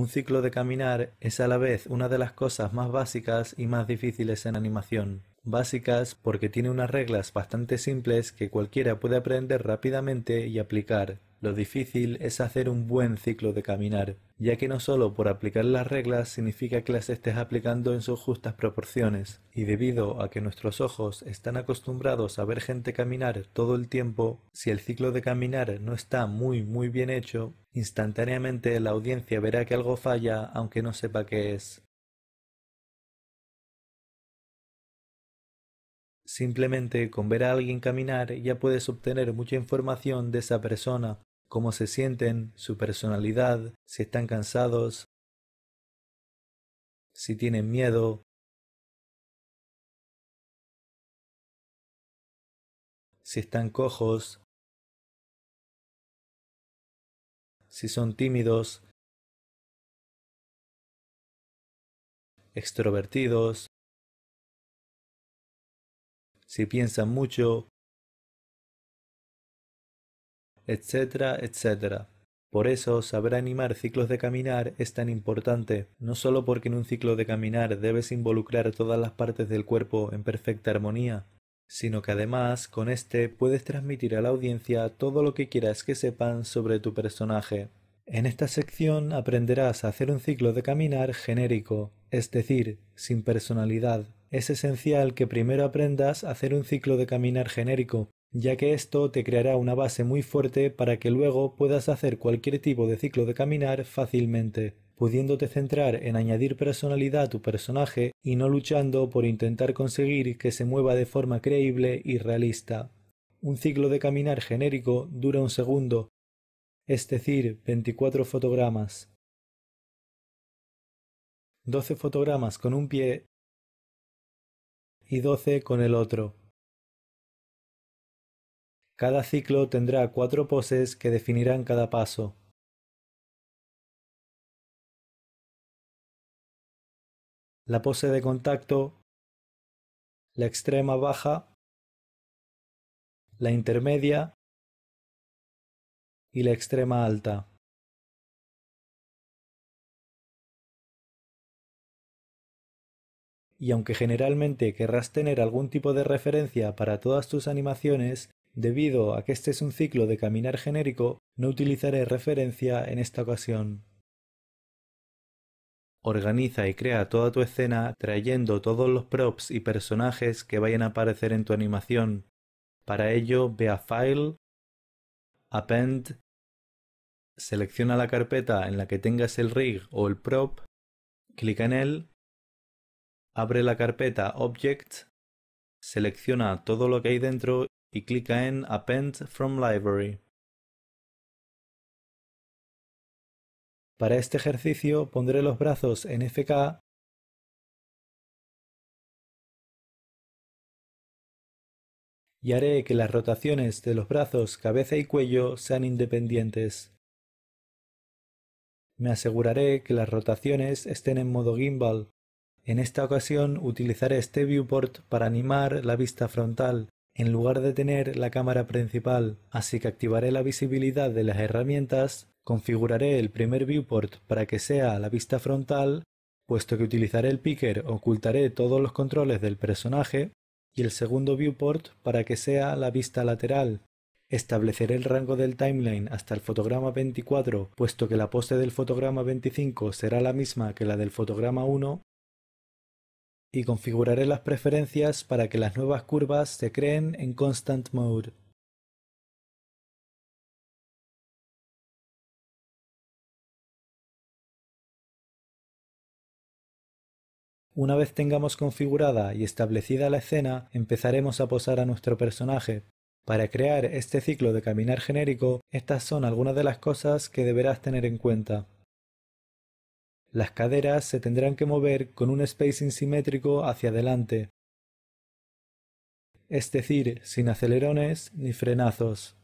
Un ciclo de caminar es a la vez una de las cosas más básicas y más difíciles en animación básicas porque tiene unas reglas bastante simples que cualquiera puede aprender rápidamente y aplicar. Lo difícil es hacer un buen ciclo de caminar, ya que no solo por aplicar las reglas significa que las estés aplicando en sus justas proporciones, y debido a que nuestros ojos están acostumbrados a ver gente caminar todo el tiempo, si el ciclo de caminar no está muy muy bien hecho, instantáneamente la audiencia verá que algo falla aunque no sepa qué es. Simplemente con ver a alguien caminar ya puedes obtener mucha información de esa persona, cómo se sienten, su personalidad, si están cansados, si tienen miedo, si están cojos, si son tímidos, extrovertidos, si piensan mucho, etcétera, etcétera. Por eso, saber animar ciclos de caminar es tan importante, no solo porque en un ciclo de caminar debes involucrar todas las partes del cuerpo en perfecta armonía, sino que además con este puedes transmitir a la audiencia todo lo que quieras que sepan sobre tu personaje. En esta sección aprenderás a hacer un ciclo de caminar genérico, es decir, sin personalidad, es esencial que primero aprendas a hacer un ciclo de caminar genérico, ya que esto te creará una base muy fuerte para que luego puedas hacer cualquier tipo de ciclo de caminar fácilmente, pudiéndote centrar en añadir personalidad a tu personaje y no luchando por intentar conseguir que se mueva de forma creíble y realista. Un ciclo de caminar genérico dura un segundo, es decir, 24 fotogramas. 12 fotogramas con un pie y doce con el otro. Cada ciclo tendrá cuatro poses que definirán cada paso. La pose de contacto, la extrema baja, la intermedia y la extrema alta. y aunque generalmente querrás tener algún tipo de referencia para todas tus animaciones, debido a que este es un ciclo de caminar genérico, no utilizaré referencia en esta ocasión. Organiza y crea toda tu escena trayendo todos los props y personajes que vayan a aparecer en tu animación. Para ello, ve a File, Append, selecciona la carpeta en la que tengas el rig o el prop, clica en él abre la carpeta Object, selecciona todo lo que hay dentro y clica en Append from Library. Para este ejercicio pondré los brazos en FK y haré que las rotaciones de los brazos, cabeza y cuello sean independientes. Me aseguraré que las rotaciones estén en modo gimbal. En esta ocasión utilizaré este viewport para animar la vista frontal en lugar de tener la cámara principal, así que activaré la visibilidad de las herramientas, configuraré el primer viewport para que sea la vista frontal, puesto que utilizaré el picker ocultaré todos los controles del personaje, y el segundo viewport para que sea la vista lateral. Estableceré el rango del timeline hasta el fotograma 24, puesto que la pose del fotograma 25 será la misma que la del fotograma 1, y configuraré las preferencias para que las nuevas curvas se creen en Constant Mode. Una vez tengamos configurada y establecida la escena, empezaremos a posar a nuestro personaje. Para crear este ciclo de caminar genérico, estas son algunas de las cosas que deberás tener en cuenta. Las caderas se tendrán que mover con un spacing simétrico hacia adelante, es decir, sin acelerones ni frenazos.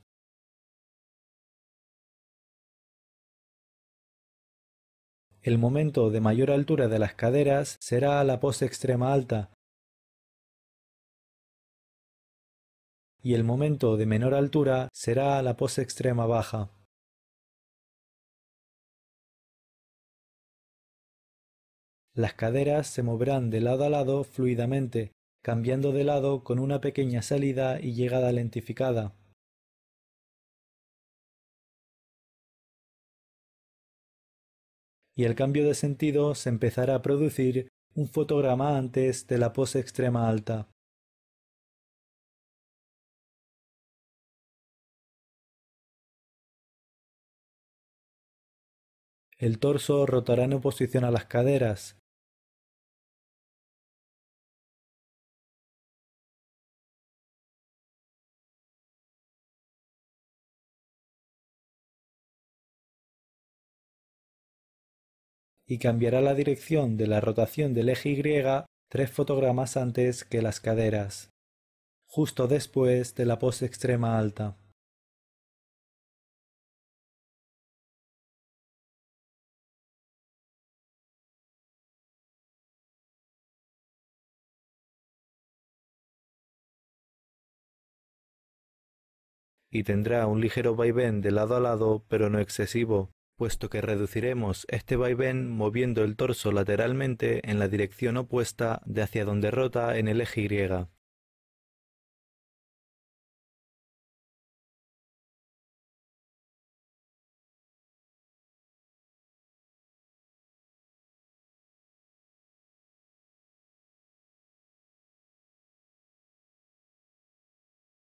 El momento de mayor altura de las caderas será a la pose extrema alta y el momento de menor altura será a la pose extrema baja. Las caderas se moverán de lado a lado fluidamente, cambiando de lado con una pequeña salida y llegada lentificada. Y el cambio de sentido se empezará a producir un fotograma antes de la pose extrema alta. El torso rotará en oposición a las caderas, y cambiará la dirección de la rotación del eje Y tres fotogramas antes que las caderas, justo después de la pose extrema alta. y tendrá un ligero vaivén de lado a lado, pero no excesivo, puesto que reduciremos este vaivén moviendo el torso lateralmente en la dirección opuesta de hacia donde rota en el eje Y.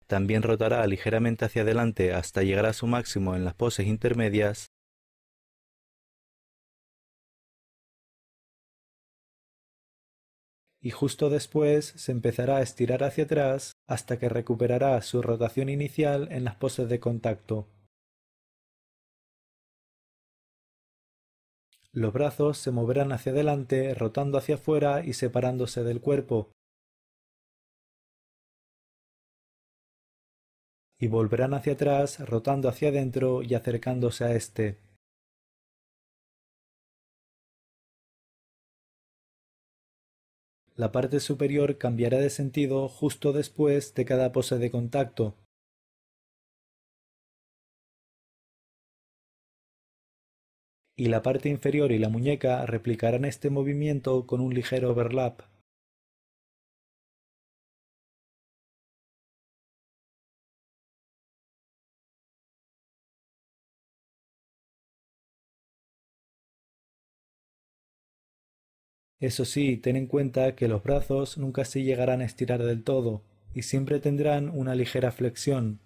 También rotará ligeramente hacia adelante hasta llegar a su máximo en las poses intermedias y justo después se empezará a estirar hacia atrás hasta que recuperará su rotación inicial en las poses de contacto. Los brazos se moverán hacia adelante, rotando hacia afuera y separándose del cuerpo. Y volverán hacia atrás, rotando hacia adentro y acercándose a éste. la parte superior cambiará de sentido justo después de cada pose de contacto. Y la parte inferior y la muñeca replicarán este movimiento con un ligero overlap. Eso sí, ten en cuenta que los brazos nunca se llegarán a estirar del todo y siempre tendrán una ligera flexión.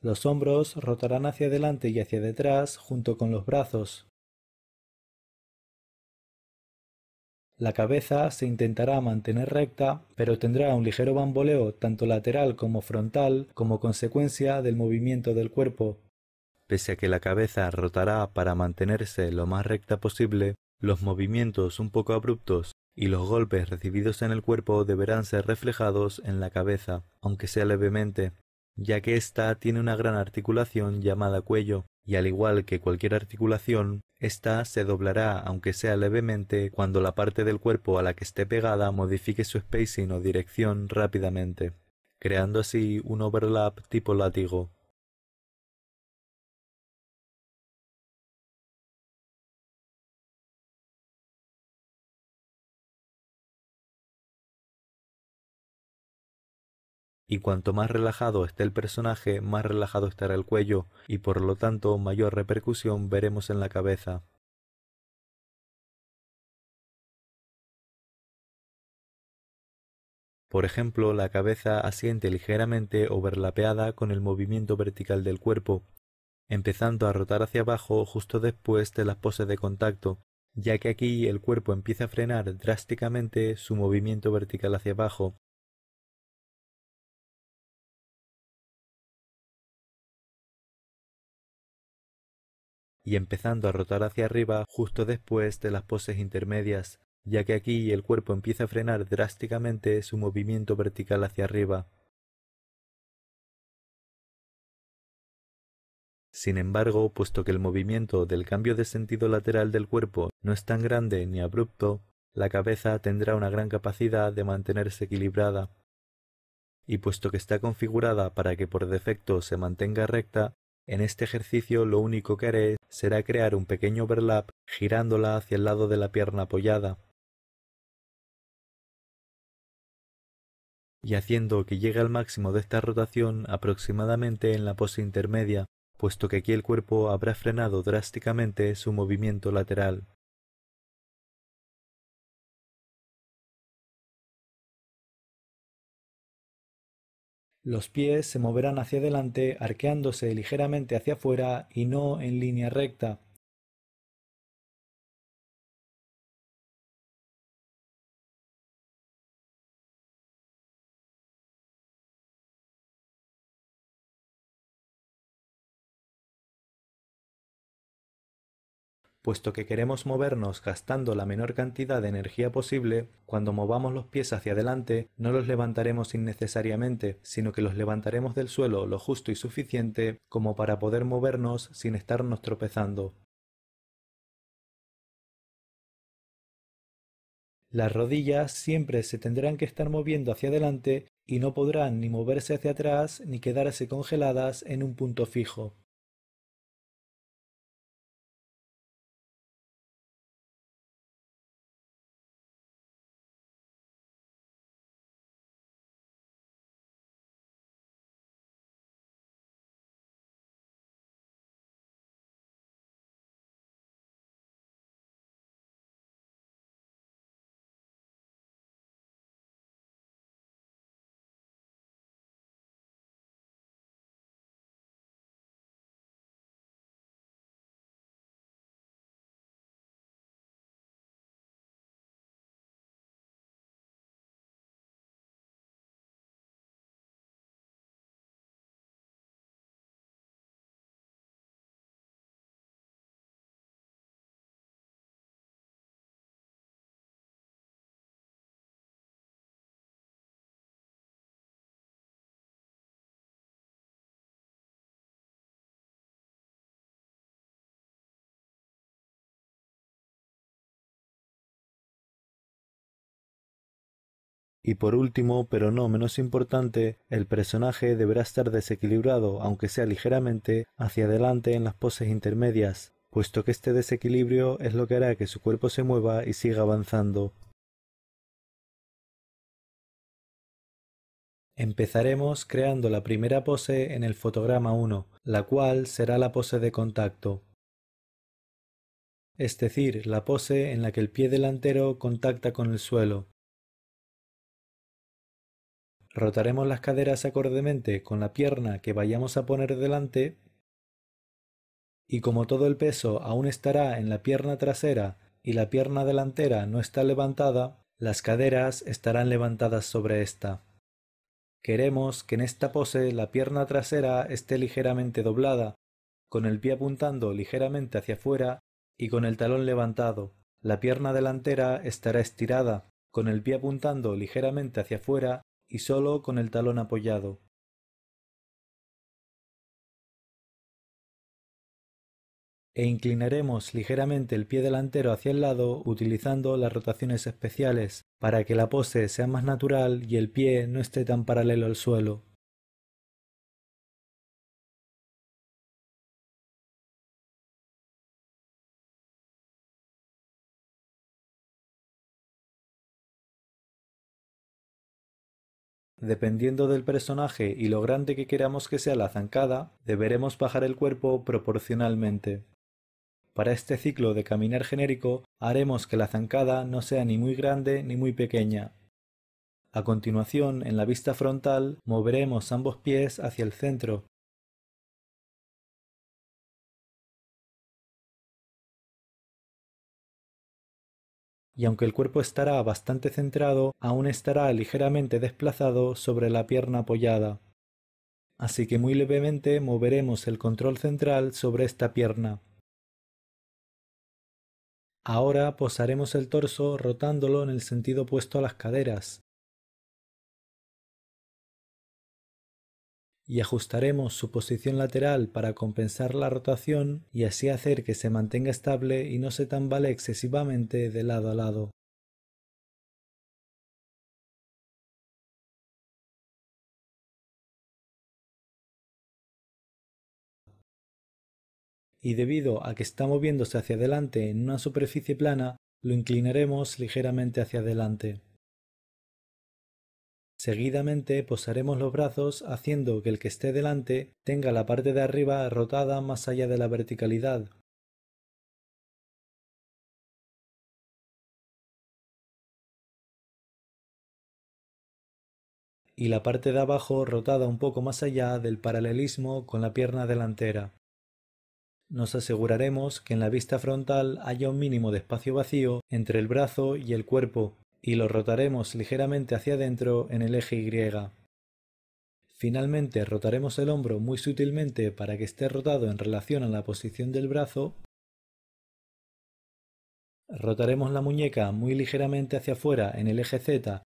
Los hombros rotarán hacia adelante y hacia detrás junto con los brazos. La cabeza se intentará mantener recta, pero tendrá un ligero bamboleo tanto lateral como frontal como consecuencia del movimiento del cuerpo. Pese a que la cabeza rotará para mantenerse lo más recta posible, los movimientos un poco abruptos y los golpes recibidos en el cuerpo deberán ser reflejados en la cabeza, aunque sea levemente, ya que ésta tiene una gran articulación llamada cuello, y al igual que cualquier articulación, ésta se doblará aunque sea levemente cuando la parte del cuerpo a la que esté pegada modifique su spacing o dirección rápidamente, creando así un overlap tipo látigo. y cuanto más relajado esté el personaje, más relajado estará el cuello, y por lo tanto mayor repercusión veremos en la cabeza. Por ejemplo, la cabeza asiente ligeramente o verlapeada con el movimiento vertical del cuerpo, empezando a rotar hacia abajo justo después de las poses de contacto, ya que aquí el cuerpo empieza a frenar drásticamente su movimiento vertical hacia abajo, y empezando a rotar hacia arriba justo después de las poses intermedias, ya que aquí el cuerpo empieza a frenar drásticamente su movimiento vertical hacia arriba. Sin embargo, puesto que el movimiento del cambio de sentido lateral del cuerpo no es tan grande ni abrupto, la cabeza tendrá una gran capacidad de mantenerse equilibrada. Y puesto que está configurada para que por defecto se mantenga recta, en este ejercicio lo único que haré será crear un pequeño overlap girándola hacia el lado de la pierna apoyada y haciendo que llegue al máximo de esta rotación aproximadamente en la pose intermedia, puesto que aquí el cuerpo habrá frenado drásticamente su movimiento lateral. Los pies se moverán hacia adelante arqueándose ligeramente hacia afuera y no en línea recta. puesto que queremos movernos gastando la menor cantidad de energía posible, cuando movamos los pies hacia adelante no los levantaremos innecesariamente, sino que los levantaremos del suelo lo justo y suficiente como para poder movernos sin estarnos tropezando. Las rodillas siempre se tendrán que estar moviendo hacia adelante y no podrán ni moverse hacia atrás ni quedarse congeladas en un punto fijo. Y por último, pero no menos importante, el personaje deberá estar desequilibrado, aunque sea ligeramente, hacia adelante en las poses intermedias, puesto que este desequilibrio es lo que hará que su cuerpo se mueva y siga avanzando. Empezaremos creando la primera pose en el fotograma 1, la cual será la pose de contacto es decir, la pose en la que el pie delantero contacta con el suelo rotaremos las caderas acordemente con la pierna que vayamos a poner delante y como todo el peso aún estará en la pierna trasera y la pierna delantera no está levantada, las caderas estarán levantadas sobre esta. Queremos que en esta pose la pierna trasera esté ligeramente doblada, con el pie apuntando ligeramente hacia afuera y con el talón levantado. La pierna delantera estará estirada, con el pie apuntando ligeramente hacia afuera y solo con el talón apoyado. E inclinaremos ligeramente el pie delantero hacia el lado utilizando las rotaciones especiales para que la pose sea más natural y el pie no esté tan paralelo al suelo. Dependiendo del personaje y lo grande que queramos que sea la zancada, deberemos bajar el cuerpo proporcionalmente. Para este ciclo de caminar genérico haremos que la zancada no sea ni muy grande ni muy pequeña. A continuación, en la vista frontal, moveremos ambos pies hacia el centro y aunque el cuerpo estará bastante centrado, aún estará ligeramente desplazado sobre la pierna apoyada. Así que muy levemente moveremos el control central sobre esta pierna. Ahora posaremos el torso rotándolo en el sentido opuesto a las caderas, y ajustaremos su posición lateral para compensar la rotación y así hacer que se mantenga estable y no se tambalee excesivamente de lado a lado. Y debido a que está moviéndose hacia adelante en una superficie plana, lo inclinaremos ligeramente hacia adelante. Seguidamente posaremos los brazos haciendo que el que esté delante tenga la parte de arriba rotada más allá de la verticalidad. y la parte de abajo rotada un poco más allá del paralelismo con la pierna delantera. Nos aseguraremos que en la vista frontal haya un mínimo de espacio vacío entre el brazo y el cuerpo y lo rotaremos ligeramente hacia adentro en el eje Y. Finalmente rotaremos el hombro muy sutilmente para que esté rotado en relación a la posición del brazo. Rotaremos la muñeca muy ligeramente hacia afuera en el eje Z,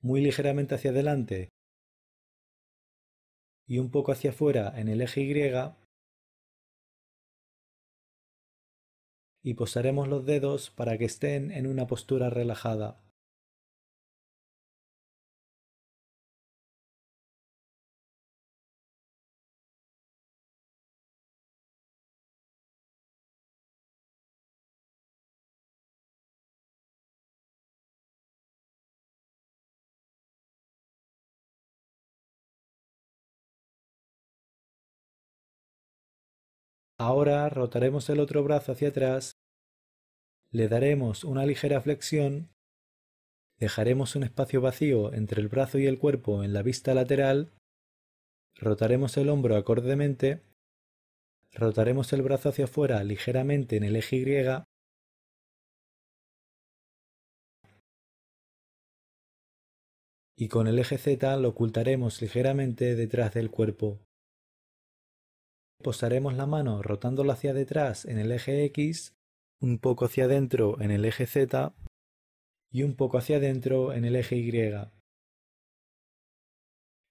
muy ligeramente hacia adelante y un poco hacia afuera en el eje Y y posaremos los dedos para que estén en una postura relajada. Ahora rotaremos el otro brazo hacia atrás, le daremos una ligera flexión, dejaremos un espacio vacío entre el brazo y el cuerpo en la vista lateral, rotaremos el hombro acordemente, rotaremos el brazo hacia afuera ligeramente en el eje Y, y con el eje Z lo ocultaremos ligeramente detrás del cuerpo posaremos la mano rotándola hacia detrás en el eje X, un poco hacia adentro en el eje Z y un poco hacia adentro en el eje Y.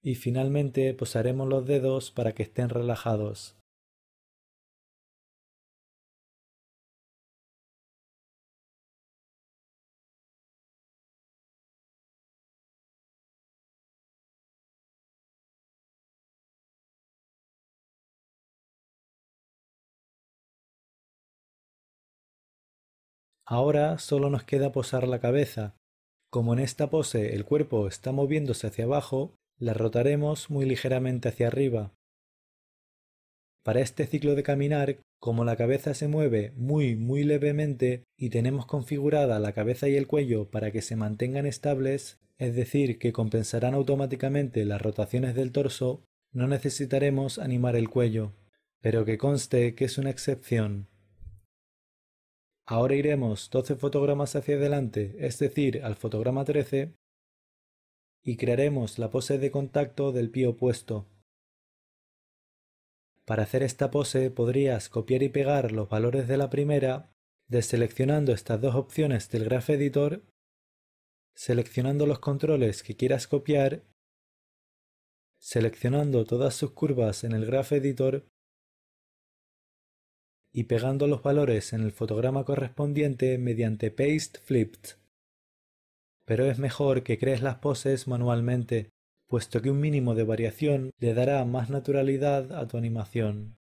Y finalmente posaremos los dedos para que estén relajados. Ahora solo nos queda posar la cabeza. Como en esta pose el cuerpo está moviéndose hacia abajo, la rotaremos muy ligeramente hacia arriba. Para este ciclo de caminar, como la cabeza se mueve muy muy levemente y tenemos configurada la cabeza y el cuello para que se mantengan estables, es decir, que compensarán automáticamente las rotaciones del torso, no necesitaremos animar el cuello. Pero que conste que es una excepción. Ahora iremos 12 fotogramas hacia adelante, es decir, al fotograma 13, y crearemos la pose de contacto del pie opuesto. Para hacer esta pose podrías copiar y pegar los valores de la primera, deseleccionando estas dos opciones del Graph Editor, seleccionando los controles que quieras copiar, seleccionando todas sus curvas en el Graph Editor y pegando los valores en el fotograma correspondiente mediante Paste Flipped. Pero es mejor que crees las poses manualmente, puesto que un mínimo de variación le dará más naturalidad a tu animación.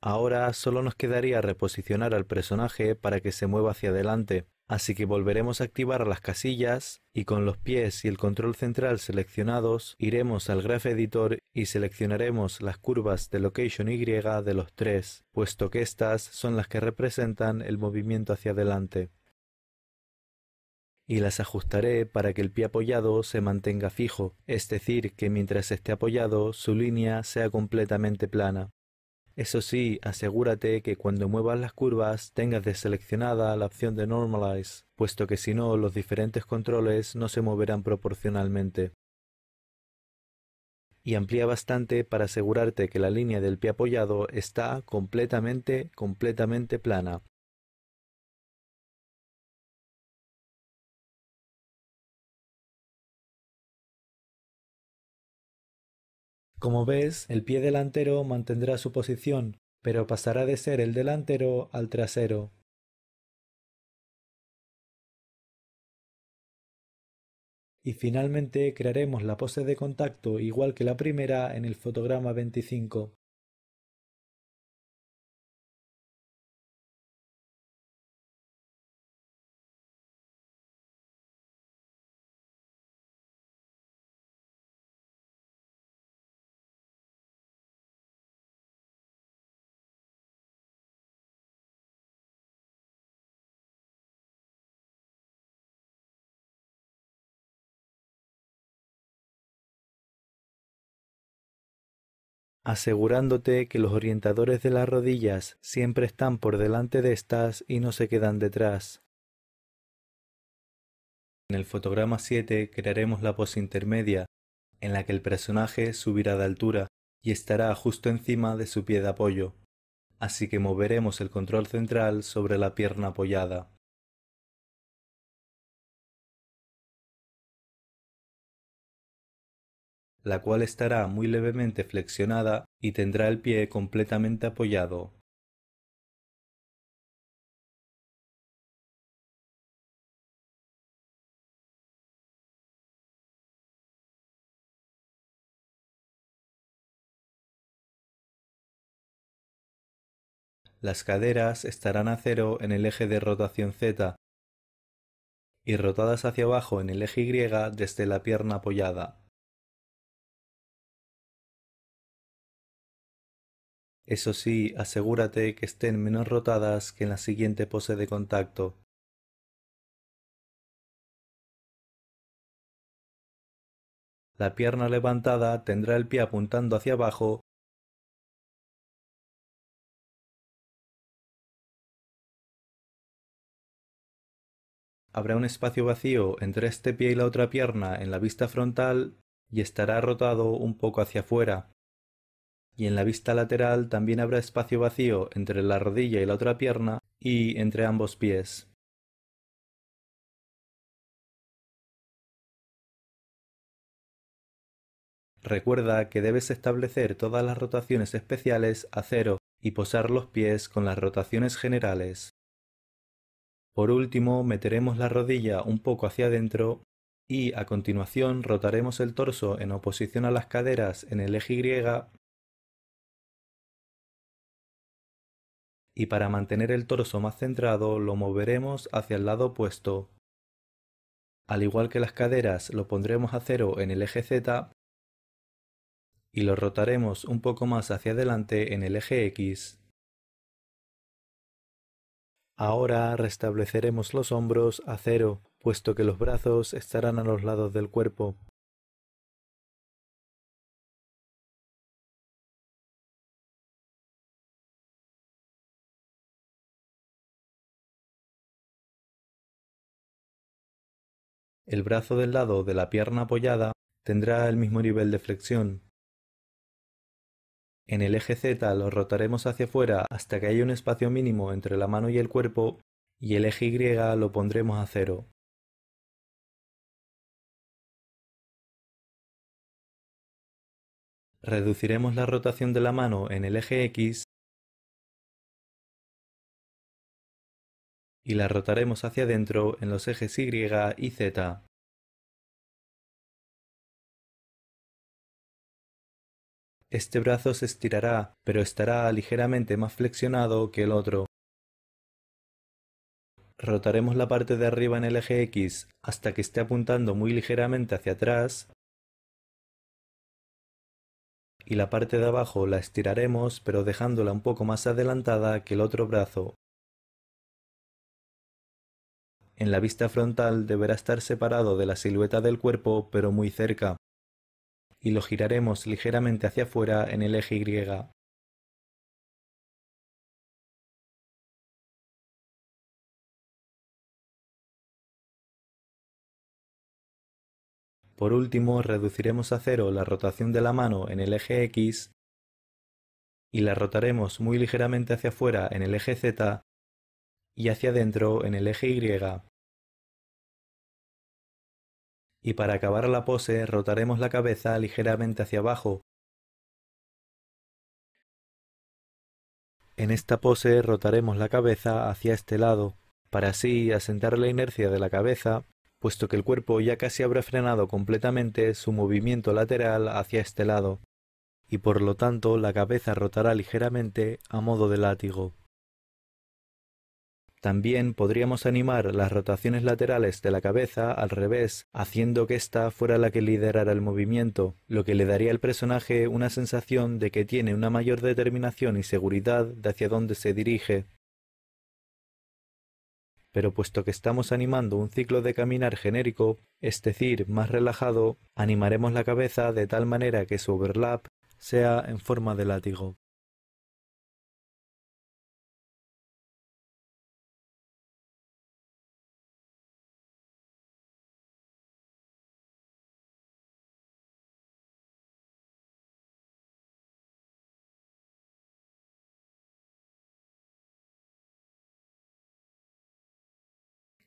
Ahora solo nos quedaría reposicionar al personaje para que se mueva hacia adelante, Así que volveremos a activar las casillas y con los pies y el control central seleccionados iremos al graph editor y seleccionaremos las curvas de location Y de los tres, puesto que estas son las que representan el movimiento hacia adelante. Y las ajustaré para que el pie apoyado se mantenga fijo, es decir, que mientras esté apoyado su línea sea completamente plana. Eso sí, asegúrate que cuando muevas las curvas tengas deseleccionada la opción de Normalize, puesto que si no los diferentes controles no se moverán proporcionalmente. Y amplía bastante para asegurarte que la línea del pie apoyado está completamente, completamente plana, Como ves, el pie delantero mantendrá su posición, pero pasará de ser el delantero al trasero. Y finalmente crearemos la pose de contacto igual que la primera en el fotograma 25. asegurándote que los orientadores de las rodillas siempre están por delante de estas y no se quedan detrás. En el fotograma 7 crearemos la pose intermedia, en la que el personaje subirá de altura y estará justo encima de su pie de apoyo, así que moveremos el control central sobre la pierna apoyada. la cual estará muy levemente flexionada y tendrá el pie completamente apoyado. Las caderas estarán a cero en el eje de rotación Z y rotadas hacia abajo en el eje Y desde la pierna apoyada. Eso sí, asegúrate que estén menos rotadas que en la siguiente pose de contacto. La pierna levantada tendrá el pie apuntando hacia abajo habrá un espacio vacío entre este pie y la otra pierna en la vista frontal y estará rotado un poco hacia afuera y en la vista lateral también habrá espacio vacío entre la rodilla y la otra pierna y entre ambos pies. Recuerda que debes establecer todas las rotaciones especiales a cero y posar los pies con las rotaciones generales. Por último, meteremos la rodilla un poco hacia adentro y a continuación rotaremos el torso en oposición a las caderas en el eje Y y para mantener el torso más centrado lo moveremos hacia el lado opuesto. Al igual que las caderas lo pondremos a cero en el eje Z y lo rotaremos un poco más hacia adelante en el eje X. Ahora restableceremos los hombros a cero, puesto que los brazos estarán a los lados del cuerpo. el brazo del lado de la pierna apoyada tendrá el mismo nivel de flexión. En el eje Z lo rotaremos hacia afuera hasta que haya un espacio mínimo entre la mano y el cuerpo y el eje Y lo pondremos a cero. Reduciremos la rotación de la mano en el eje X y la rotaremos hacia adentro en los ejes Y y Z. Este brazo se estirará, pero estará ligeramente más flexionado que el otro. Rotaremos la parte de arriba en el eje X hasta que esté apuntando muy ligeramente hacia atrás y la parte de abajo la estiraremos pero dejándola un poco más adelantada que el otro brazo en la vista frontal deberá estar separado de la silueta del cuerpo, pero muy cerca, y lo giraremos ligeramente hacia afuera en el eje Y. Por último, reduciremos a cero la rotación de la mano en el eje X y la rotaremos muy ligeramente hacia afuera en el eje Z y hacia adentro en el eje Y. Y para acabar la pose rotaremos la cabeza ligeramente hacia abajo. En esta pose rotaremos la cabeza hacia este lado, para así asentar la inercia de la cabeza, puesto que el cuerpo ya casi habrá frenado completamente su movimiento lateral hacia este lado, y por lo tanto la cabeza rotará ligeramente a modo de látigo. También podríamos animar las rotaciones laterales de la cabeza al revés, haciendo que ésta fuera la que liderara el movimiento, lo que le daría al personaje una sensación de que tiene una mayor determinación y seguridad de hacia dónde se dirige. Pero puesto que estamos animando un ciclo de caminar genérico, es decir, más relajado, animaremos la cabeza de tal manera que su overlap sea en forma de látigo.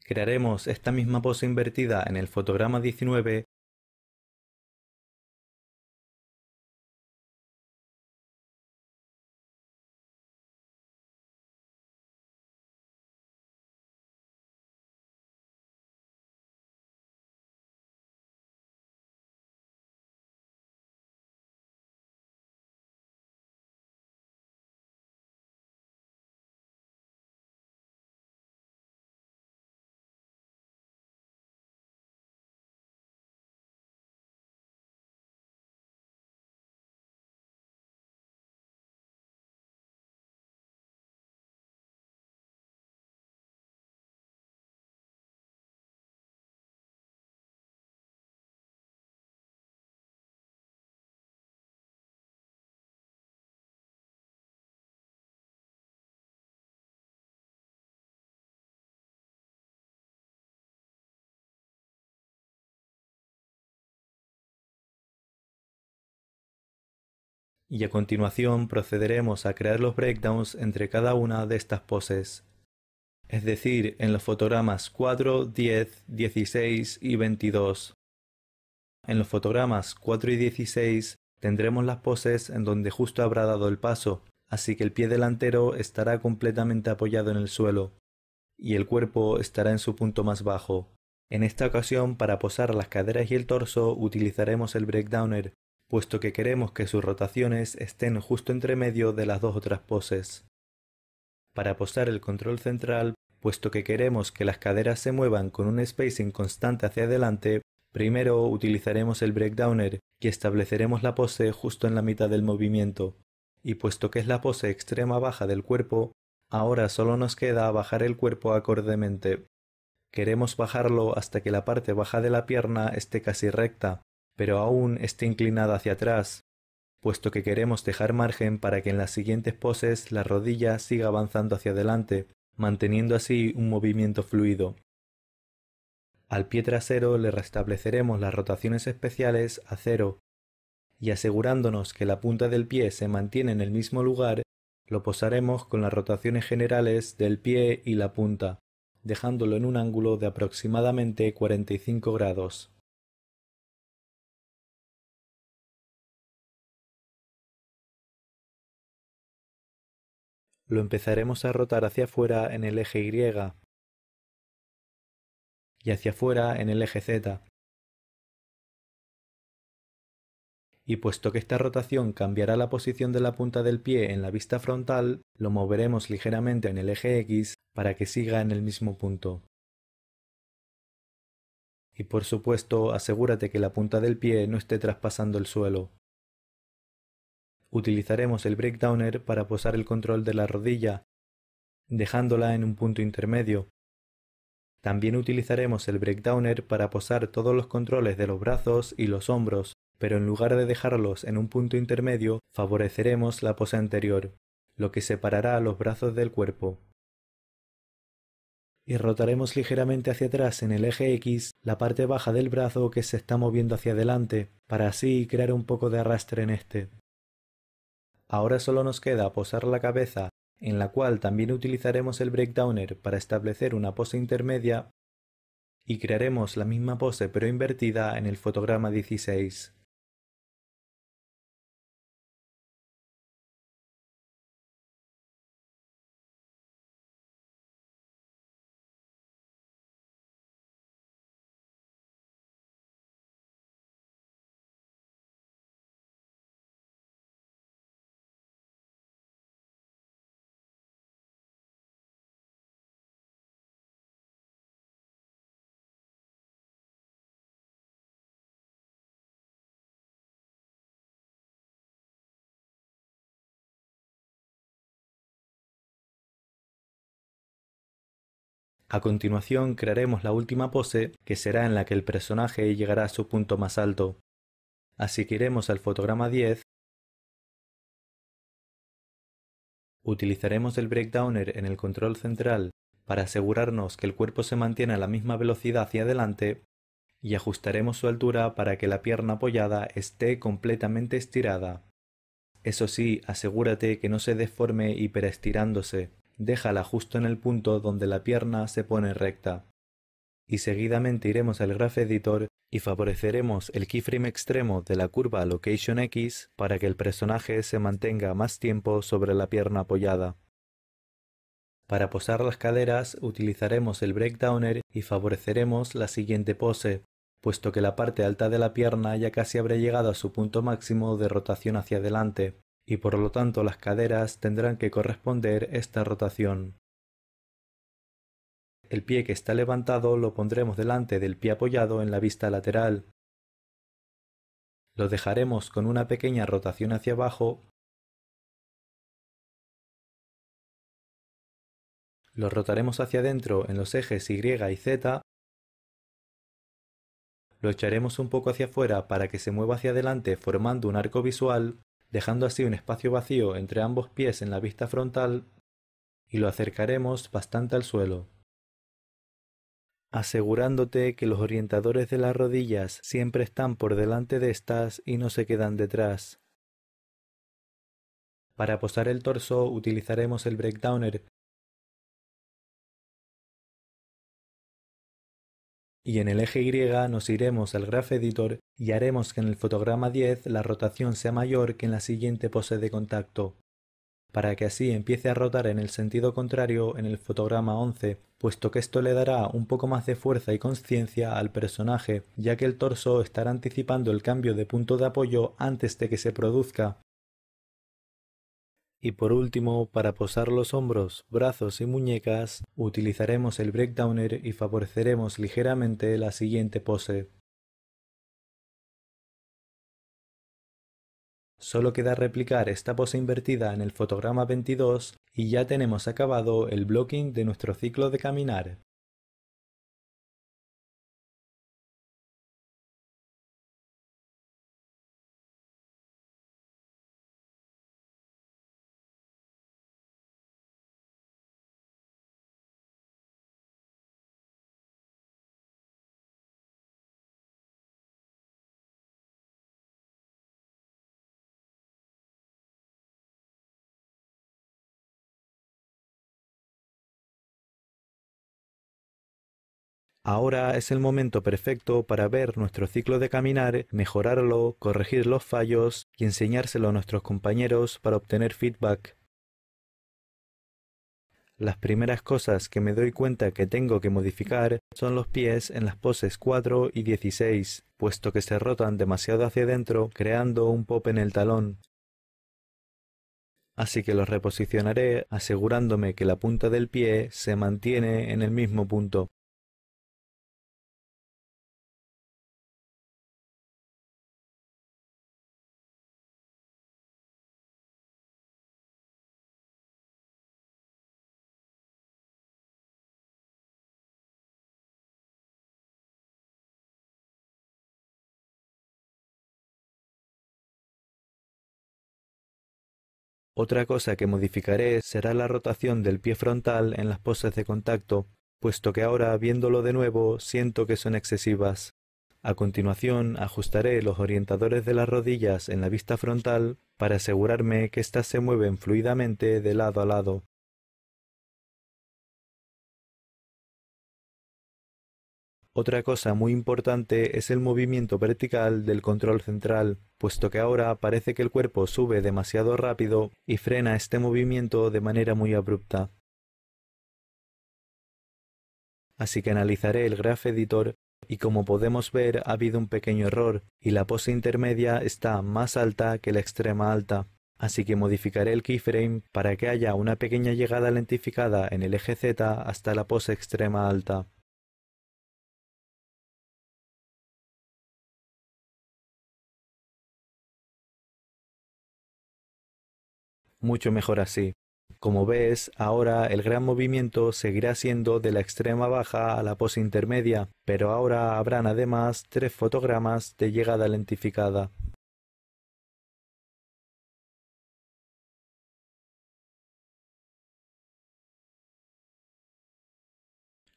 Crearemos esta misma pose invertida en el fotograma 19 y a continuación procederemos a crear los breakdowns entre cada una de estas poses, es decir, en los fotogramas 4, 10, 16 y 22. En los fotogramas 4 y 16 tendremos las poses en donde justo habrá dado el paso, así que el pie delantero estará completamente apoyado en el suelo y el cuerpo estará en su punto más bajo. En esta ocasión, para posar las caderas y el torso, utilizaremos el breakdowner, puesto que queremos que sus rotaciones estén justo entre medio de las dos otras poses. Para posar el control central, puesto que queremos que las caderas se muevan con un spacing constante hacia adelante, primero utilizaremos el breakdowner y estableceremos la pose justo en la mitad del movimiento. Y puesto que es la pose extrema baja del cuerpo, ahora solo nos queda bajar el cuerpo acordemente. Queremos bajarlo hasta que la parte baja de la pierna esté casi recta, pero aún esté inclinada hacia atrás, puesto que queremos dejar margen para que en las siguientes poses la rodilla siga avanzando hacia adelante, manteniendo así un movimiento fluido. Al pie trasero le restableceremos las rotaciones especiales a cero, y asegurándonos que la punta del pie se mantiene en el mismo lugar, lo posaremos con las rotaciones generales del pie y la punta, dejándolo en un ángulo de aproximadamente 45 grados. lo empezaremos a rotar hacia afuera en el eje Y y hacia afuera en el eje Z. Y puesto que esta rotación cambiará la posición de la punta del pie en la vista frontal, lo moveremos ligeramente en el eje X para que siga en el mismo punto. Y por supuesto, asegúrate que la punta del pie no esté traspasando el suelo utilizaremos el breakdowner para posar el control de la rodilla, dejándola en un punto intermedio. También utilizaremos el breakdowner para posar todos los controles de los brazos y los hombros, pero en lugar de dejarlos en un punto intermedio, favoreceremos la posa anterior, lo que separará los brazos del cuerpo. Y rotaremos ligeramente hacia atrás en el eje X la parte baja del brazo que se está moviendo hacia adelante, para así crear un poco de arrastre en este. Ahora solo nos queda posar la cabeza, en la cual también utilizaremos el breakdowner para establecer una pose intermedia y crearemos la misma pose pero invertida en el fotograma 16. A continuación crearemos la última pose, que será en la que el personaje llegará a su punto más alto. Así que iremos al fotograma 10, utilizaremos el breakdowner en el control central para asegurarnos que el cuerpo se mantiene a la misma velocidad hacia adelante y ajustaremos su altura para que la pierna apoyada esté completamente estirada. Eso sí, asegúrate que no se deforme hiperestirándose, déjala justo en el punto donde la pierna se pone recta. Y seguidamente iremos al graph editor y favoreceremos el keyframe extremo de la curva location X para que el personaje se mantenga más tiempo sobre la pierna apoyada. Para posar las caderas utilizaremos el breakdowner y favoreceremos la siguiente pose, puesto que la parte alta de la pierna ya casi habrá llegado a su punto máximo de rotación hacia adelante, y por lo tanto las caderas tendrán que corresponder esta rotación. El pie que está levantado lo pondremos delante del pie apoyado en la vista lateral. Lo dejaremos con una pequeña rotación hacia abajo. Lo rotaremos hacia adentro en los ejes Y y Z. Lo echaremos un poco hacia afuera para que se mueva hacia adelante formando un arco visual dejando así un espacio vacío entre ambos pies en la vista frontal y lo acercaremos bastante al suelo. Asegurándote que los orientadores de las rodillas siempre están por delante de estas y no se quedan detrás. Para posar el torso utilizaremos el breakdowner y en el eje Y nos iremos al graph editor y haremos que en el fotograma 10 la rotación sea mayor que en la siguiente pose de contacto. Para que así empiece a rotar en el sentido contrario en el fotograma 11, puesto que esto le dará un poco más de fuerza y conciencia al personaje, ya que el torso estará anticipando el cambio de punto de apoyo antes de que se produzca, y por último, para posar los hombros, brazos y muñecas, utilizaremos el breakdowner y favoreceremos ligeramente la siguiente pose. Solo queda replicar esta pose invertida en el fotograma 22 y ya tenemos acabado el blocking de nuestro ciclo de caminar. Ahora es el momento perfecto para ver nuestro ciclo de caminar, mejorarlo, corregir los fallos y enseñárselo a nuestros compañeros para obtener feedback. Las primeras cosas que me doy cuenta que tengo que modificar son los pies en las poses 4 y 16, puesto que se rotan demasiado hacia dentro creando un pop en el talón. Así que los reposicionaré asegurándome que la punta del pie se mantiene en el mismo punto. Otra cosa que modificaré será la rotación del pie frontal en las poses de contacto, puesto que ahora viéndolo de nuevo siento que son excesivas. A continuación ajustaré los orientadores de las rodillas en la vista frontal para asegurarme que éstas se mueven fluidamente de lado a lado, Otra cosa muy importante es el movimiento vertical del control central, puesto que ahora parece que el cuerpo sube demasiado rápido y frena este movimiento de manera muy abrupta. Así que analizaré el graph editor y como podemos ver ha habido un pequeño error y la pose intermedia está más alta que la extrema alta. Así que modificaré el keyframe para que haya una pequeña llegada lentificada en el eje Z hasta la pose extrema alta. mucho mejor así. Como ves, ahora el gran movimiento seguirá siendo de la extrema baja a la pose intermedia, pero ahora habrán además tres fotogramas de llegada lentificada.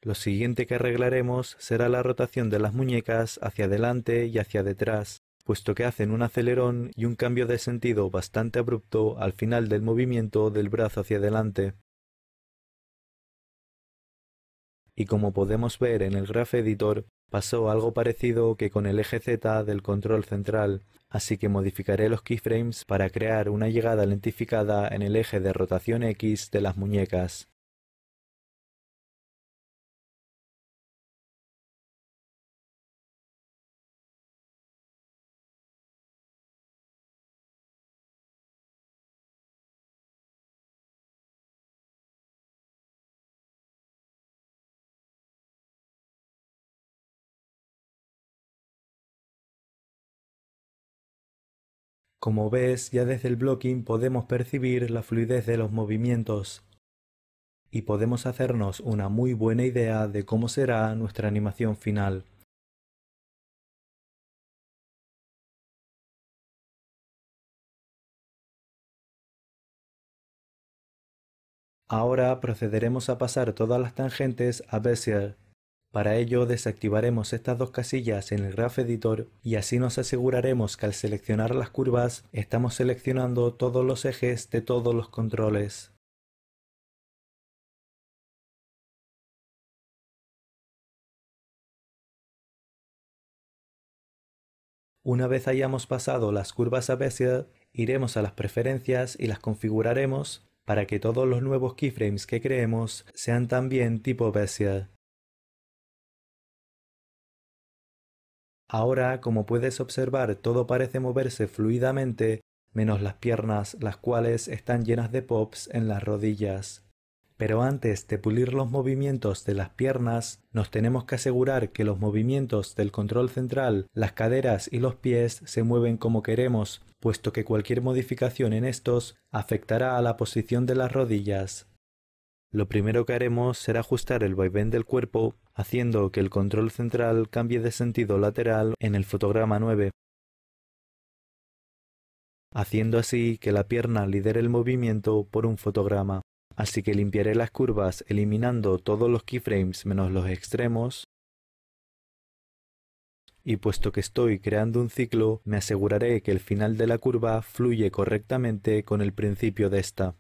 Lo siguiente que arreglaremos será la rotación de las muñecas hacia adelante y hacia detrás puesto que hacen un acelerón y un cambio de sentido bastante abrupto al final del movimiento del brazo hacia adelante. Y como podemos ver en el Graph Editor, pasó algo parecido que con el eje Z del control central, así que modificaré los keyframes para crear una llegada lentificada en el eje de rotación X de las muñecas. Como ves, ya desde el blocking podemos percibir la fluidez de los movimientos y podemos hacernos una muy buena idea de cómo será nuestra animación final. Ahora procederemos a pasar todas las tangentes a Bezier. Para ello desactivaremos estas dos casillas en el Graph Editor y así nos aseguraremos que al seleccionar las curvas estamos seleccionando todos los ejes de todos los controles. Una vez hayamos pasado las curvas a Bezier, iremos a las preferencias y las configuraremos para que todos los nuevos keyframes que creemos sean también tipo Bezier. Ahora, como puedes observar, todo parece moverse fluidamente, menos las piernas, las cuales están llenas de pops en las rodillas. Pero antes de pulir los movimientos de las piernas, nos tenemos que asegurar que los movimientos del control central, las caderas y los pies se mueven como queremos, puesto que cualquier modificación en estos afectará a la posición de las rodillas. Lo primero que haremos será ajustar el vaivén del cuerpo haciendo que el control central cambie de sentido lateral en el fotograma 9, haciendo así que la pierna lidere el movimiento por un fotograma. Así que limpiaré las curvas eliminando todos los keyframes menos los extremos. Y puesto que estoy creando un ciclo, me aseguraré que el final de la curva fluye correctamente con el principio de esta.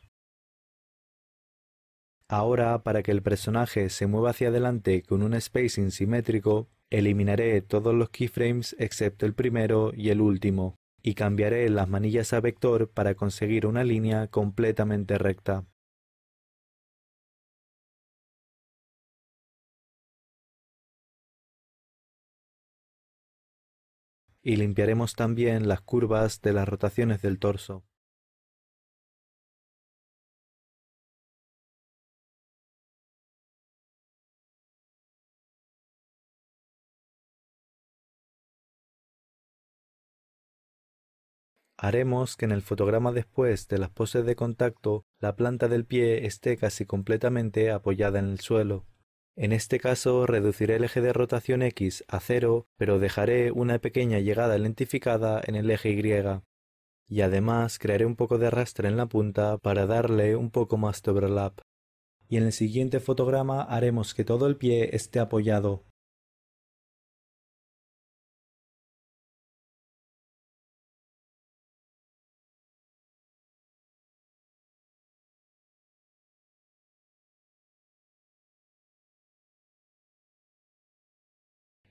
Ahora, para que el personaje se mueva hacia adelante con un spacing simétrico, eliminaré todos los keyframes excepto el primero y el último, y cambiaré las manillas a vector para conseguir una línea completamente recta. Y limpiaremos también las curvas de las rotaciones del torso. Haremos que en el fotograma después de las poses de contacto la planta del pie esté casi completamente apoyada en el suelo. En este caso reduciré el eje de rotación X a cero, pero dejaré una pequeña llegada lentificada en el eje Y. Y además crearé un poco de arrastre en la punta para darle un poco más de overlap. Y en el siguiente fotograma haremos que todo el pie esté apoyado,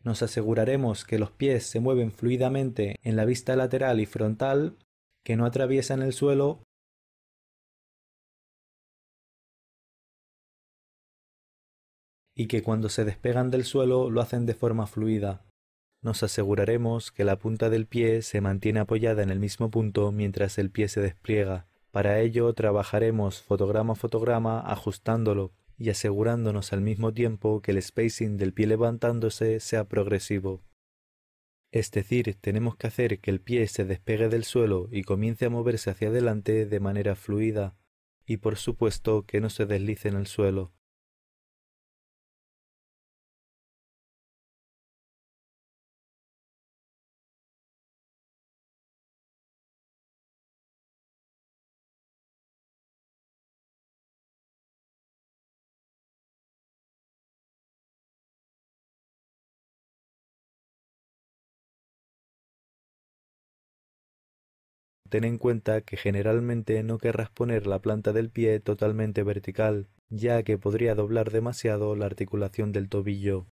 Nos aseguraremos que los pies se mueven fluidamente en la vista lateral y frontal, que no atraviesan el suelo y que cuando se despegan del suelo lo hacen de forma fluida. Nos aseguraremos que la punta del pie se mantiene apoyada en el mismo punto mientras el pie se despliega. Para ello trabajaremos fotograma a fotograma ajustándolo y asegurándonos al mismo tiempo que el spacing del pie levantándose sea progresivo. Es decir, tenemos que hacer que el pie se despegue del suelo y comience a moverse hacia adelante de manera fluida, y por supuesto que no se deslice en el suelo. Ten en cuenta que generalmente no querrás poner la planta del pie totalmente vertical, ya que podría doblar demasiado la articulación del tobillo.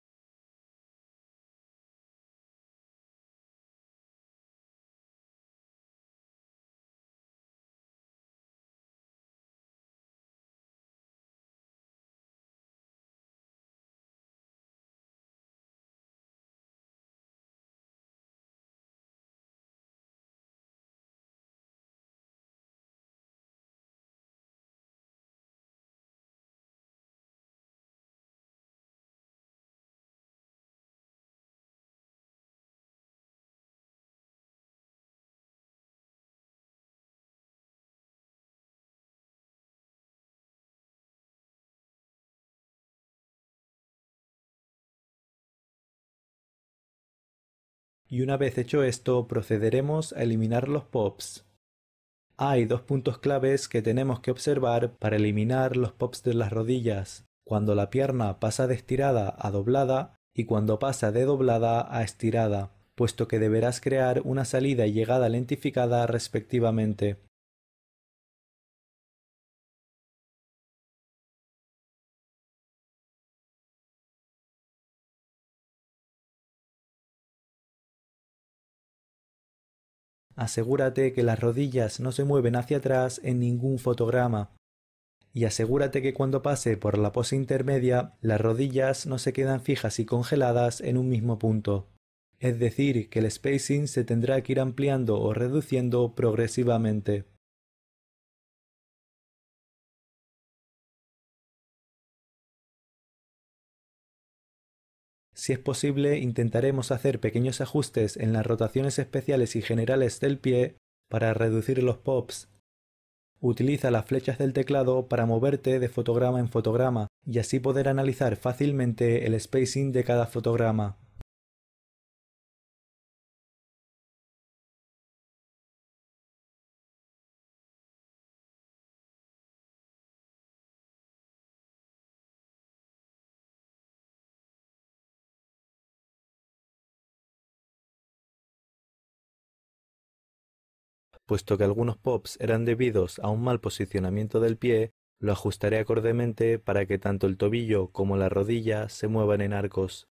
y una vez hecho esto procederemos a eliminar los pops. Hay dos puntos claves que tenemos que observar para eliminar los pops de las rodillas, cuando la pierna pasa de estirada a doblada y cuando pasa de doblada a estirada, puesto que deberás crear una salida y llegada lentificada respectivamente. Asegúrate que las rodillas no se mueven hacia atrás en ningún fotograma. Y asegúrate que cuando pase por la pose intermedia, las rodillas no se quedan fijas y congeladas en un mismo punto. Es decir, que el spacing se tendrá que ir ampliando o reduciendo progresivamente. Si es posible, intentaremos hacer pequeños ajustes en las rotaciones especiales y generales del pie para reducir los pops. Utiliza las flechas del teclado para moverte de fotograma en fotograma y así poder analizar fácilmente el spacing de cada fotograma. puesto que algunos pops eran debidos a un mal posicionamiento del pie, lo ajustaré acordemente para que tanto el tobillo como la rodilla se muevan en arcos.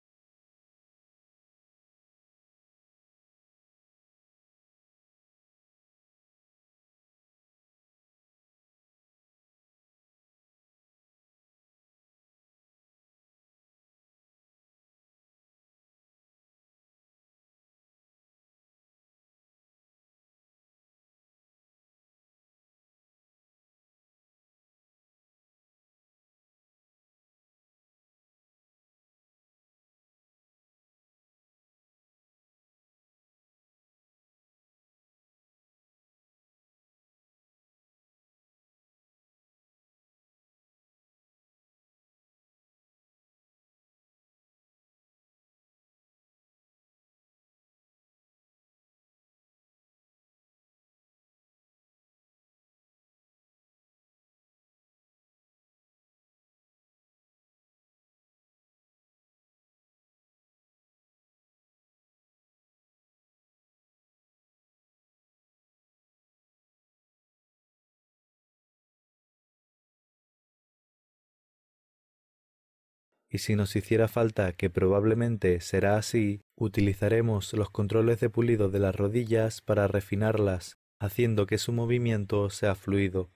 y si nos hiciera falta, que probablemente será así, utilizaremos los controles de pulido de las rodillas para refinarlas, haciendo que su movimiento sea fluido.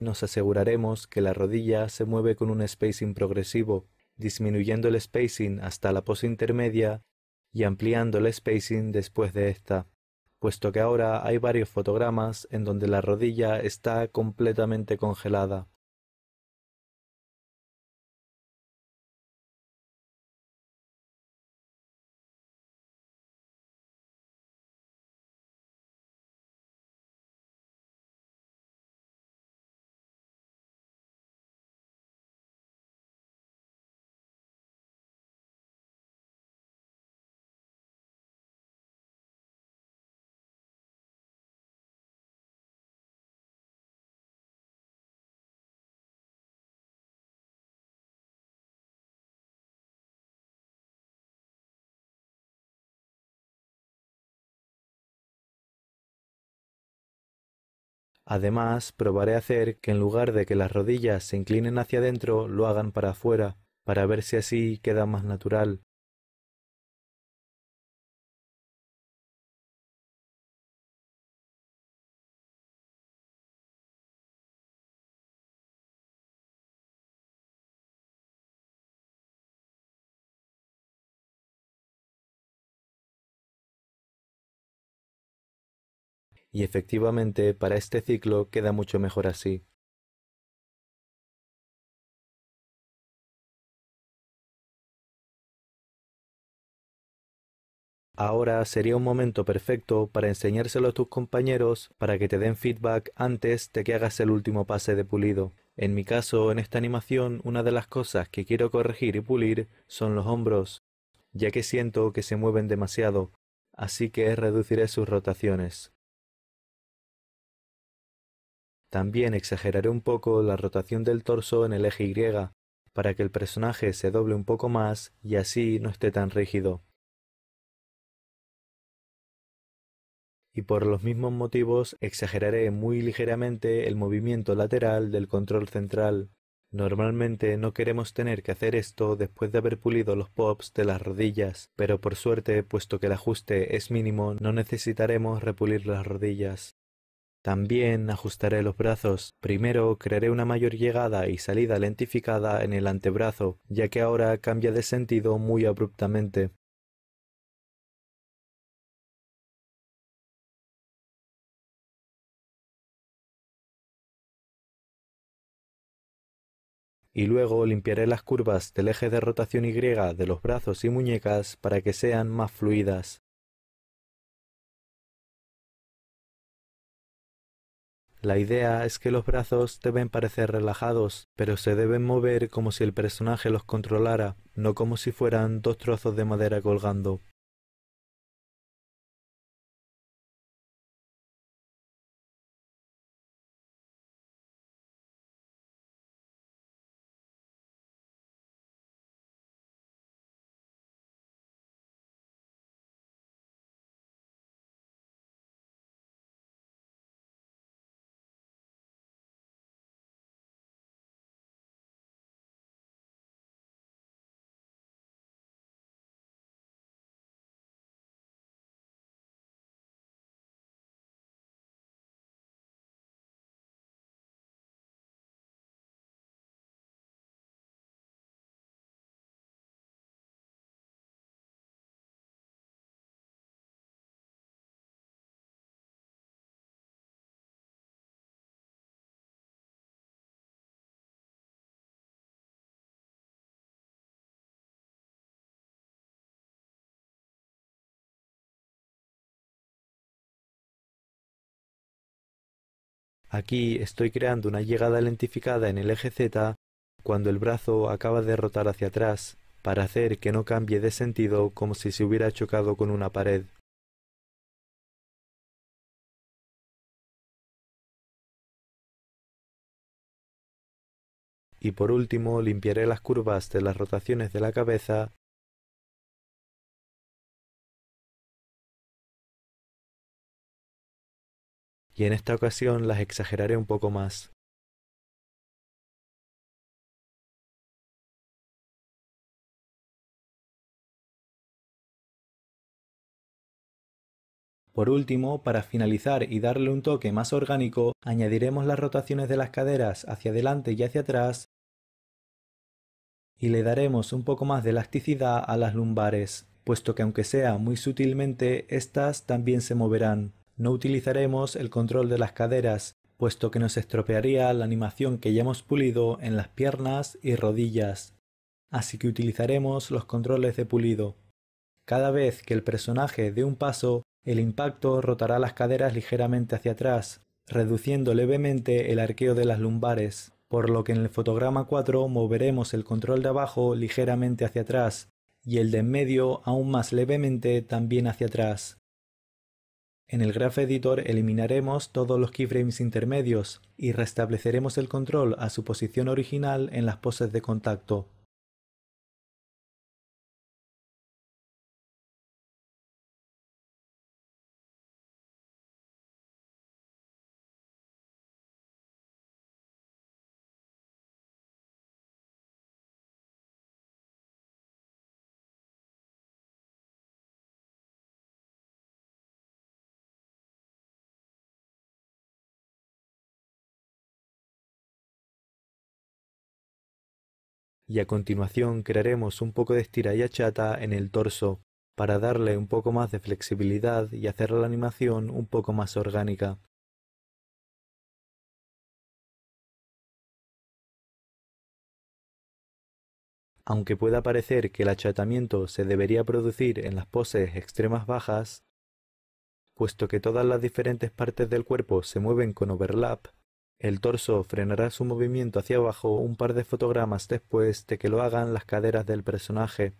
Nos aseguraremos que la rodilla se mueve con un spacing progresivo, disminuyendo el spacing hasta la pose intermedia y ampliando el spacing después de esta, puesto que ahora hay varios fotogramas en donde la rodilla está completamente congelada. Además, probaré hacer que en lugar de que las rodillas se inclinen hacia adentro, lo hagan para afuera, para ver si así queda más natural, y efectivamente para este ciclo queda mucho mejor así. Ahora sería un momento perfecto para enseñárselo a tus compañeros para que te den feedback antes de que hagas el último pase de pulido. En mi caso, en esta animación, una de las cosas que quiero corregir y pulir son los hombros, ya que siento que se mueven demasiado, así que reduciré sus rotaciones. También exageraré un poco la rotación del torso en el eje Y, para que el personaje se doble un poco más y así no esté tan rígido. Y por los mismos motivos exageraré muy ligeramente el movimiento lateral del control central. Normalmente no queremos tener que hacer esto después de haber pulido los pops de las rodillas, pero por suerte, puesto que el ajuste es mínimo, no necesitaremos repulir las rodillas. También ajustaré los brazos. Primero crearé una mayor llegada y salida lentificada en el antebrazo, ya que ahora cambia de sentido muy abruptamente. y luego limpiaré las curvas del eje de rotación Y de los brazos y muñecas para que sean más fluidas. La idea es que los brazos deben parecer relajados, pero se deben mover como si el personaje los controlara, no como si fueran dos trozos de madera colgando. Aquí estoy creando una llegada lentificada en el eje Z cuando el brazo acaba de rotar hacia atrás para hacer que no cambie de sentido como si se hubiera chocado con una pared. Y por último limpiaré las curvas de las rotaciones de la cabeza y en esta ocasión las exageraré un poco más. Por último, para finalizar y darle un toque más orgánico, añadiremos las rotaciones de las caderas hacia adelante y hacia atrás y le daremos un poco más de elasticidad a las lumbares, puesto que aunque sea muy sutilmente, éstas también se moverán. No utilizaremos el control de las caderas, puesto que nos estropearía la animación que ya hemos pulido en las piernas y rodillas, así que utilizaremos los controles de pulido. Cada vez que el personaje dé un paso, el impacto rotará las caderas ligeramente hacia atrás, reduciendo levemente el arqueo de las lumbares, por lo que en el fotograma 4 moveremos el control de abajo ligeramente hacia atrás y el de en medio aún más levemente también hacia atrás. En el Graph Editor eliminaremos todos los keyframes intermedios y restableceremos el control a su posición original en las poses de contacto. y a continuación crearemos un poco de estira y achata en el torso para darle un poco más de flexibilidad y hacer la animación un poco más orgánica. Aunque pueda parecer que el achatamiento se debería producir en las poses extremas bajas, puesto que todas las diferentes partes del cuerpo se mueven con overlap, el torso frenará su movimiento hacia abajo un par de fotogramas después de que lo hagan las caderas del personaje.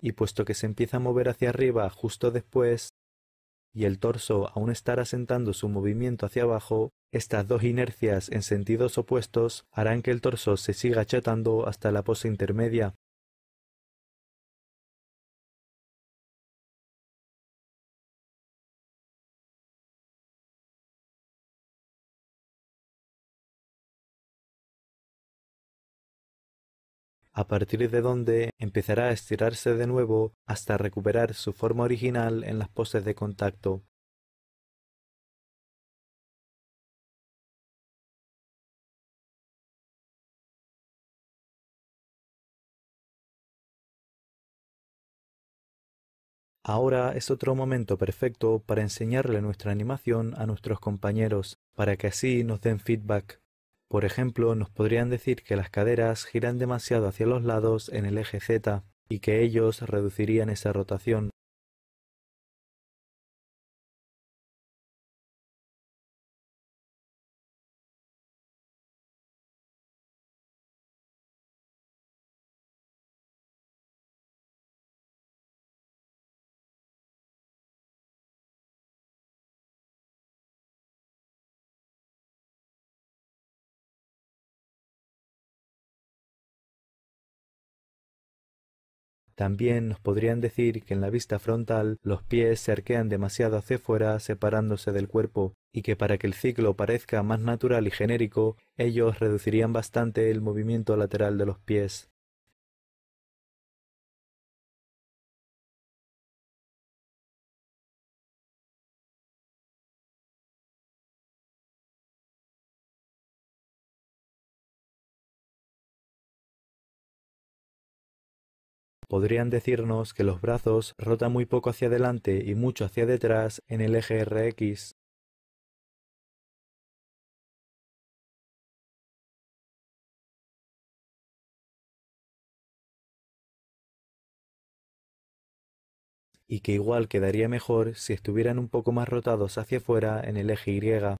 y puesto que se empieza a mover hacia arriba justo después, y el torso aún estará asentando su movimiento hacia abajo, estas dos inercias en sentidos opuestos harán que el torso se siga achatando hasta la pose intermedia, a partir de donde empezará a estirarse de nuevo hasta recuperar su forma original en las poses de contacto. Ahora es otro momento perfecto para enseñarle nuestra animación a nuestros compañeros, para que así nos den feedback. Por ejemplo, nos podrían decir que las caderas giran demasiado hacia los lados en el eje Z y que ellos reducirían esa rotación. También nos podrían decir que en la vista frontal los pies se arquean demasiado hacia fuera separándose del cuerpo, y que para que el ciclo parezca más natural y genérico, ellos reducirían bastante el movimiento lateral de los pies. podrían decirnos que los brazos rotan muy poco hacia adelante y mucho hacia detrás en el eje RX. y que igual quedaría mejor si estuvieran un poco más rotados hacia afuera en el eje Y.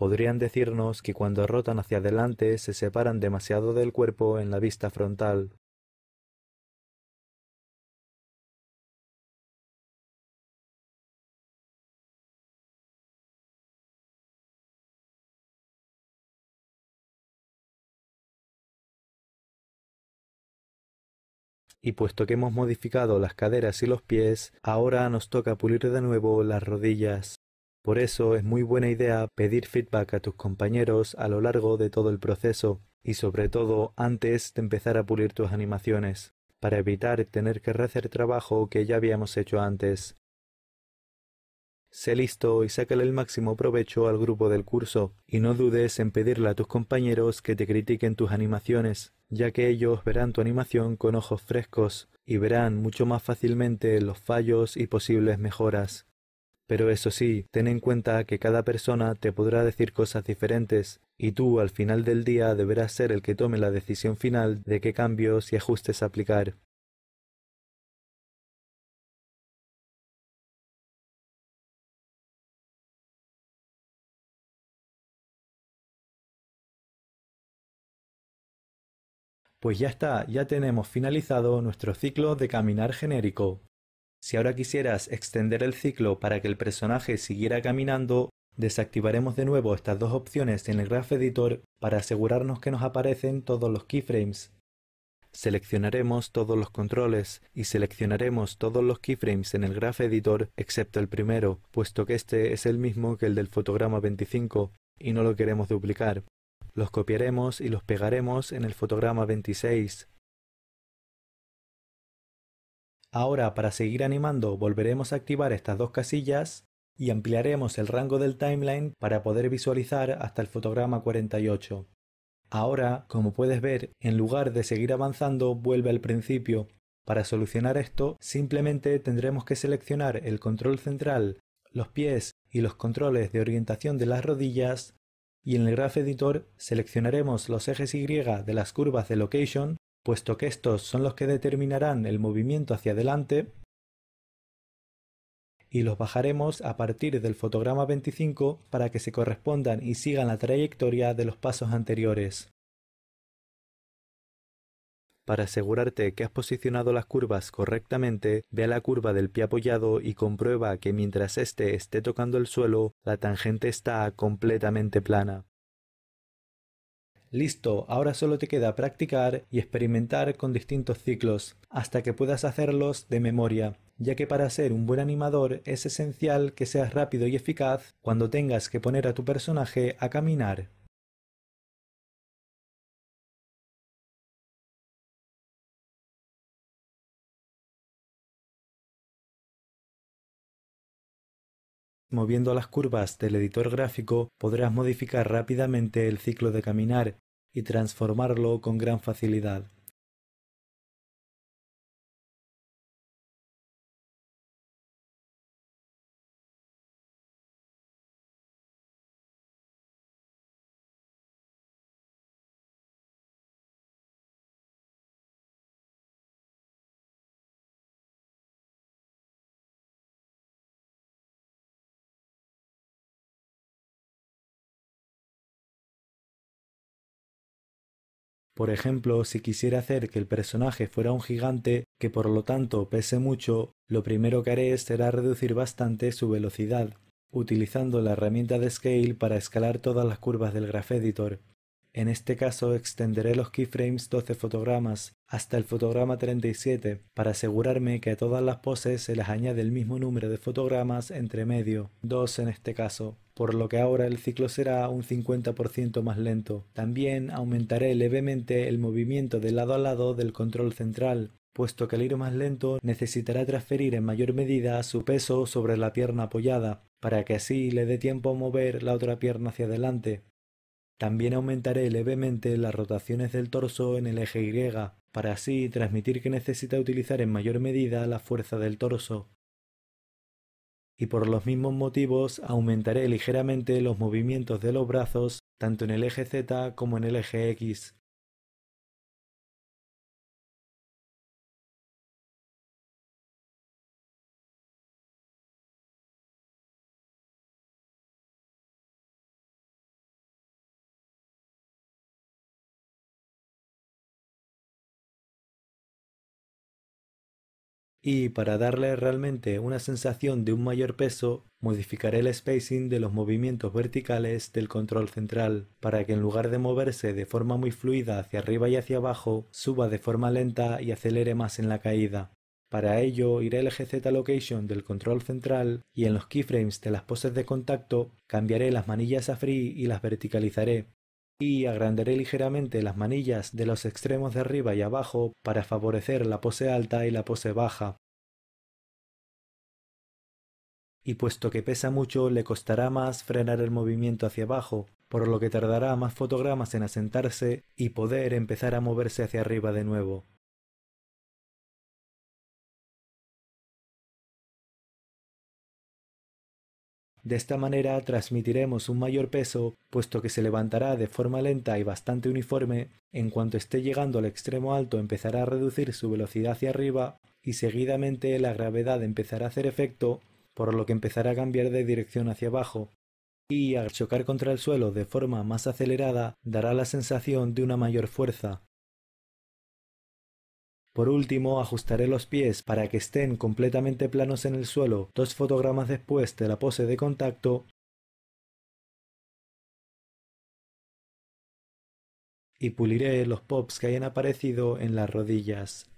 Podrían decirnos que cuando rotan hacia adelante se separan demasiado del cuerpo en la vista frontal. Y puesto que hemos modificado las caderas y los pies, ahora nos toca pulir de nuevo las rodillas. Por eso es muy buena idea pedir feedback a tus compañeros a lo largo de todo el proceso y sobre todo antes de empezar a pulir tus animaciones, para evitar tener que rehacer trabajo que ya habíamos hecho antes. Sé listo y sácale el máximo provecho al grupo del curso, y no dudes en pedirle a tus compañeros que te critiquen tus animaciones, ya que ellos verán tu animación con ojos frescos y verán mucho más fácilmente los fallos y posibles mejoras. Pero eso sí, ten en cuenta que cada persona te podrá decir cosas diferentes y tú al final del día deberás ser el que tome la decisión final de qué cambios y ajustes aplicar. Pues ya está, ya tenemos finalizado nuestro ciclo de caminar genérico. Si ahora quisieras extender el ciclo para que el personaje siguiera caminando, desactivaremos de nuevo estas dos opciones en el Graph Editor para asegurarnos que nos aparecen todos los keyframes. Seleccionaremos todos los controles y seleccionaremos todos los keyframes en el Graph Editor excepto el primero, puesto que este es el mismo que el del fotograma 25 y no lo queremos duplicar. Los copiaremos y los pegaremos en el fotograma 26. Ahora para seguir animando volveremos a activar estas dos casillas y ampliaremos el rango del timeline para poder visualizar hasta el fotograma 48. Ahora, como puedes ver, en lugar de seguir avanzando vuelve al principio. Para solucionar esto simplemente tendremos que seleccionar el control central, los pies y los controles de orientación de las rodillas y en el Graph Editor seleccionaremos los ejes Y de las curvas de Location puesto que estos son los que determinarán el movimiento hacia adelante y los bajaremos a partir del fotograma 25 para que se correspondan y sigan la trayectoria de los pasos anteriores. Para asegurarte que has posicionado las curvas correctamente, ve a la curva del pie apoyado y comprueba que mientras éste esté tocando el suelo, la tangente está completamente plana. Listo, ahora solo te queda practicar y experimentar con distintos ciclos, hasta que puedas hacerlos de memoria, ya que para ser un buen animador es esencial que seas rápido y eficaz cuando tengas que poner a tu personaje a caminar. Moviendo las curvas del editor gráfico podrás modificar rápidamente el ciclo de caminar y transformarlo con gran facilidad. Por ejemplo, si quisiera hacer que el personaje fuera un gigante, que por lo tanto pese mucho, lo primero que haré será reducir bastante su velocidad, utilizando la herramienta de Scale para escalar todas las curvas del Graph Editor. En este caso extenderé los keyframes 12 fotogramas hasta el fotograma 37 para asegurarme que a todas las poses se les añade el mismo número de fotogramas entre medio, 2 en este caso, por lo que ahora el ciclo será un 50% más lento. También aumentaré levemente el movimiento de lado a lado del control central, puesto que al ir más lento necesitará transferir en mayor medida su peso sobre la pierna apoyada, para que así le dé tiempo a mover la otra pierna hacia adelante, también aumentaré levemente las rotaciones del torso en el eje Y, para así transmitir que necesita utilizar en mayor medida la fuerza del torso. Y por los mismos motivos aumentaré ligeramente los movimientos de los brazos tanto en el eje Z como en el eje X. Y para darle realmente una sensación de un mayor peso, modificaré el spacing de los movimientos verticales del control central, para que en lugar de moverse de forma muy fluida hacia arriba y hacia abajo, suba de forma lenta y acelere más en la caída. Para ello iré al eje Z Location del control central y en los keyframes de las poses de contacto cambiaré las manillas a Free y las verticalizaré, y agrandaré ligeramente las manillas de los extremos de arriba y abajo para favorecer la pose alta y la pose baja. Y puesto que pesa mucho, le costará más frenar el movimiento hacia abajo, por lo que tardará más fotogramas en asentarse y poder empezar a moverse hacia arriba de nuevo. De esta manera transmitiremos un mayor peso, puesto que se levantará de forma lenta y bastante uniforme, en cuanto esté llegando al extremo alto empezará a reducir su velocidad hacia arriba y seguidamente la gravedad empezará a hacer efecto, por lo que empezará a cambiar de dirección hacia abajo, y al chocar contra el suelo de forma más acelerada dará la sensación de una mayor fuerza. Por último, ajustaré los pies para que estén completamente planos en el suelo dos fotogramas después de la pose de contacto y puliré los pops que hayan aparecido en las rodillas.